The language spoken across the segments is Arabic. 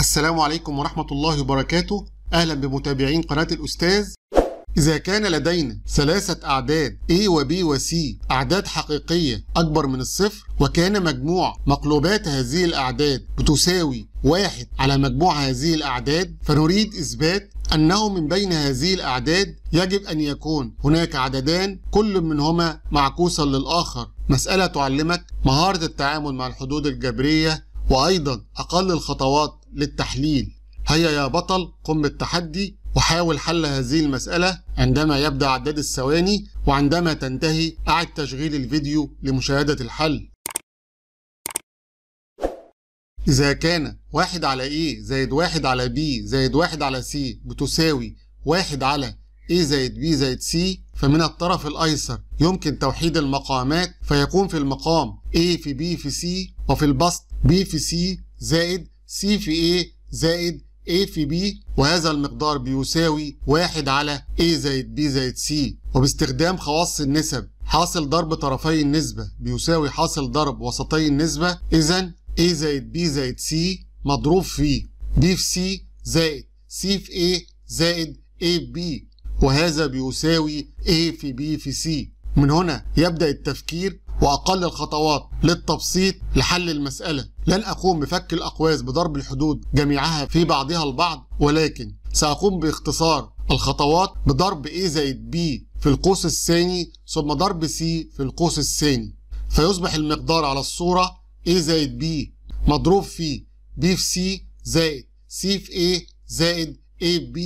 السلام عليكم ورحمة الله وبركاته أهلا بمتابعين قناة الأستاذ إذا كان لدينا ثلاثة أعداد A و B و C أعداد حقيقية أكبر من الصفر وكان مجموع مقلوبات هذه الأعداد بتساوي واحد على مجموع هذه الأعداد فنريد إثبات أنه من بين هذه الأعداد يجب أن يكون هناك عددان كل منهما معكوسا للآخر مسألة تعلمك مهارة التعامل مع الحدود الجبرية وأيضا أقل الخطوات للتحليل هيا يا بطل قم بالتحدي وحاول حل هذه المسألة عندما يبدأ عداد الثواني وعندما تنتهي أعد تشغيل الفيديو لمشاهدة الحل إذا كان واحد على A زائد واحد على B زائد واحد على C بتساوي واحد على A زائد B زائد C فمن الطرف الأيسر يمكن توحيد المقامات فيكون في المقام A في B في C وفي البسط B في C زائد سي في A زائد A في B وهذا المقدار بيساوي 1 على A زائد B زائد C وباستخدام خواص النسب حاصل ضرب طرفي النسبة بيساوي حاصل ضرب وسطي النسبة إذا A زائد B زائد C مضروب في B في C زائد C في A زائد A في B وهذا بيساوي A في B في C من هنا يبدأ التفكير وأقل الخطوات للتبسيط لحل المسألة لن أقوم بفك الأقواس بضرب الحدود جميعها في بعضها البعض ولكن سأقوم باختصار الخطوات بضرب A زائد B في القوس الثاني ثم ضرب C في القوس الثاني فيصبح المقدار على الصورة A زائد B مضروب في B في C زائد C في A زائد A B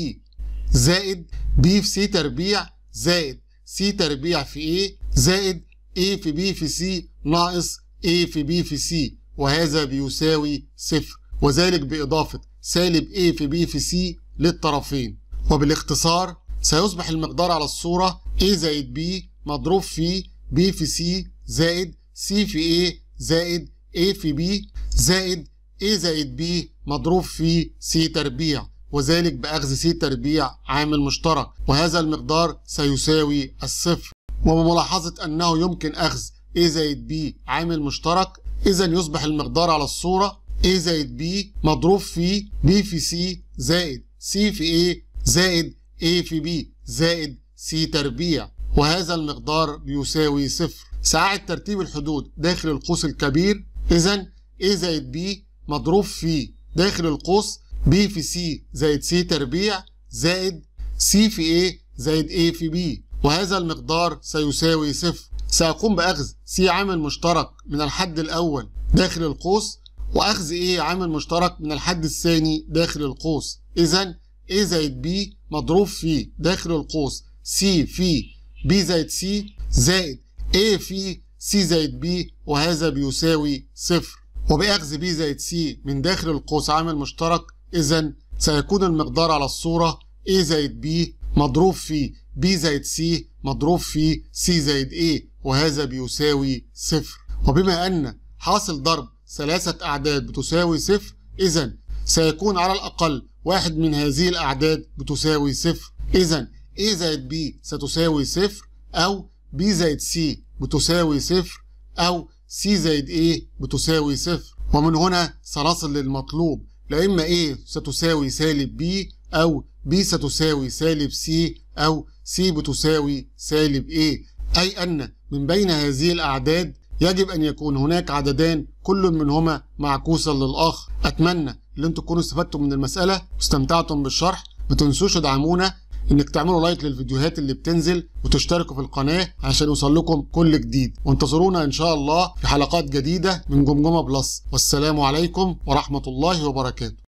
زائد B في C تربيع زائد C تربيع في A زائد A في B في C ناقص A في B في C وهذا بيساوي صفر وذلك بإضافة سالب A في B في C للطرفين وبالاختصار سيصبح المقدار على الصورة A زائد B مضروب في B في C زائد C في A زائد A في B زائد A زائد B مضروب في C تربيع وذلك بأخذ C تربيع عامل مشترك وهذا المقدار سيساوي الصفر وبملاحظة أنه يمكن أخذ A زائد B عامل مشترك إذا يصبح المقدار على الصورة A زائد B مضروب في B في C زائد C في A زائد A في B زائد C تربيع وهذا المقدار بيساوي صفر ساعة ترتيب الحدود داخل القوس الكبير إذا A زائد B مضروب في داخل القوس B في C زائد C تربيع زائد C في A زائد A في B وهذا المقدار سيساوي صفر سأقوم بأخذ سي عامل مشترك من الحد الأول داخل القوس وأخذ إيه عامل مشترك من الحد الثاني داخل القوس إذا A زائد B مضروب في داخل القوس C في B زائد C زائد A في C زائد B وهذا بيساوي صفر وبأخذ B زائد C من داخل القوس عامل مشترك إذا سيكون المقدار على الصورة A زائد B مضروب في B زائد C مضروب في C زائد A وهذا بيساوي صفر وبما أن حاصل ضرب ثلاثة أعداد بتساوي صفر إذا سيكون على الأقل واحد من هذه الأعداد بتساوي صفر إذا A زائد B ستساوي صفر أو B زائد C بتساوي صفر أو C زائد A بتساوي صفر ومن هنا سنصل للمطلوب لا إما A ستساوي سالب B أو B ستساوي سالب C أو سي بتساوي سالب A أي أن من بين هذه الأعداد يجب أن يكون هناك عددان كل منهما معكوسا للآخر أتمنى إن أنتم تكونوا استفدتم من المسألة واستمتعتم بالشرح ما تنسوش تدعمونا إنك تعملوا لايك للفيديوهات اللي بتنزل وتشتركوا في القناة عشان يوصل لكم كل جديد وانتظرونا إن شاء الله في حلقات جديدة من جمجمة بلس والسلام عليكم ورحمة الله وبركاته